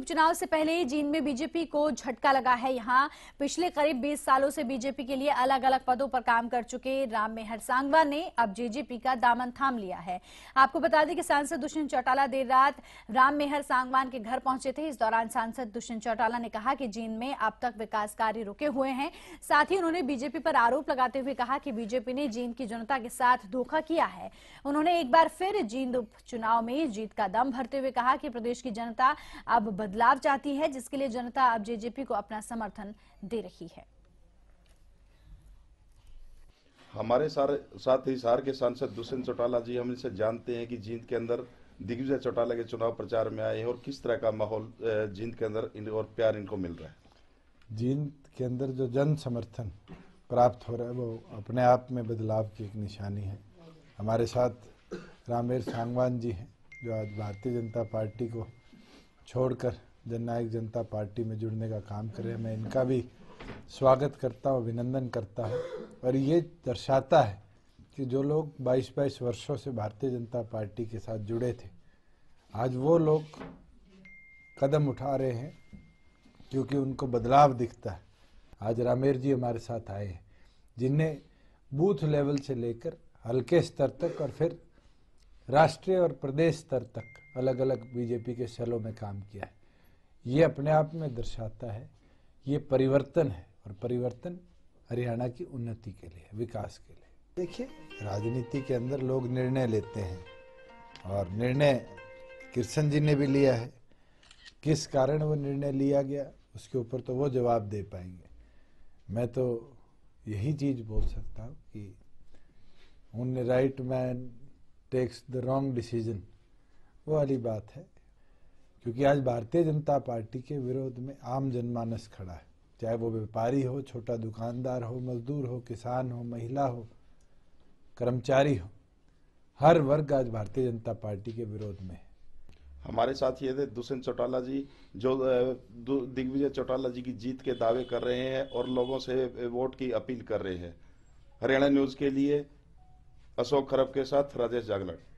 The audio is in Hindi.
उपचुनाव से पहले जींद में बीजेपी को झटका लगा है यहां पिछले करीब 20 सालों से बीजेपी के लिए अलग अलग पदों पर काम कर चुके राम मेहर सांगवा ने अब जेजेपी का दामन थाम लिया है आपको बता दें कि सांसद दुष्यंत चौटाला देर रात राम मेहर सांगवान के घर पहुंचे थे इस दौरान सांसद दुष्यंत चौटाला ने कहा कि जींद में अब तक विकास कार्य रुके हुए हैं साथ ही उन्होंने बीजेपी पर आरोप लगाते हुए कहा कि बीजेपी ने जींद की जनता के साथ धोखा किया है उन्होंने एक बार फिर जींद उपचुनाव में जीत का दम भरते हुए कहा कि प्रदेश की जनता अब बदलाव चाहती है जिसके लिए जनता अब जेजेपी को अपना समर्थन दे रही है हमारे सारे साथ ही सार के सांसद दुष्यंत चौटाला जी हम इसे जानते हैं कि जींद के अंदर दिग्विजय चौटाला के चुनाव प्रचार में आए हैं और किस तरह का माहौल जींद के अंदर इन और प्यार इनको मिल रहा है जींद के अंदर जो जन समर्थन प्राप्त हो रहा है वो अपने आप में बदलाव की एक निशानी है हमारे साथ रामेर सांगवान जी हैं जो आज भारतीय जनता पार्टी को छोड़कर जननायक जनता पार्टी में जुड़ने का काम करें मैं इनका भी स्वागत करता हूँ अभिनंदन करता हूँ और ये दर्शाता है कि जो लोग 22-22 वर्षों से भारतीय जनता पार्टी के साथ जुड़े थे आज वो लोग कदम उठा रहे हैं क्योंकि उनको बदलाव दिखता है आज रामेर जी हमारे साथ आए हैं जिन्हें बूथ लेवल से लेकर हल्के स्तर तक और फिर राष्ट्रीय और प्रदेश स्तर तक अलग अलग बीजेपी के सेलों में काम किया है ये अपने आप में दर्शाता है ये परिवर्तन है और परिवर्तन हरियाणा की उन्नति के लिए विकास के लिए देखिए राजनीति के अंदर लोग निर्णय लेते हैं और निर्णय किशन जी ने भी लिया है किस कारण वो निर्णय लिया गया उसके ऊपर तो वो जवाब दे पाएंगे मैं तो यही चीज़ बोल सकता हूँ कि उन right man takes the wrong decision वो वाली बात है क्योंकि आज भारतीय जनता पार्टी के विरोध में आम जनमानस खड़ा है चाहे वो व्यापारी हो छोटा दुकानदार हो मजदूर हो किसान हो महिला हो कर्मचारी हो हर वर्ग आज भारतीय जनता पार्टी के विरोध में है हमारे साथ ये थे दुष्यंत चौटाला जी जो दिग्विजय चौटाला जी की जीत के दावे कर रहे हैं और लोगों से वोट की अपील कर रहे हैं हरियाणा न्यूज़ के लिए अशोक खरब के साथ राजेश जागलट